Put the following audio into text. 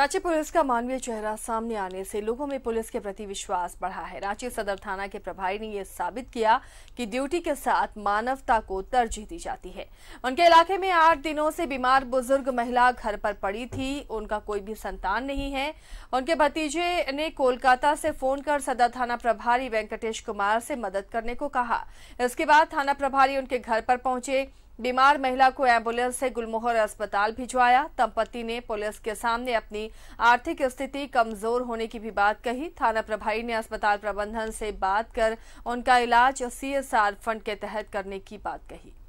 Ranchi police का मानवीय चेहरा सामने आने से लोगों में पुलिस के प्रति विश्वास बढ़ा है रांची सदर थाना के प्रभारी ने यह साबित किया कि ड्यूटी के साथ मानवता को तरजीह दी जाती है उनके इलाके में आठ दिनों से बीमार बुजुर्ग महिला घर पर पड़ी थी उनका कोई भी संतान नहीं है उनके भतीजे ने कोलकाता से फोन कर सदर थाना प्रभारी वेंकटेश कुमार से मदद करने को कहा इसके बाद थाना प्रभारी उनके घर पर पहुंचे बीमार महिला को एम्बुलेंस से गुलमोहर अस्पताल भिजवाया दंपति ने पुलिस के सामने अपनी आर्थिक स्थिति कमजोर होने की भी बात कही थाना प्रभारी ने अस्पताल प्रबंधन से बात कर उनका इलाज सीएसआर फंड के तहत करने की बात कही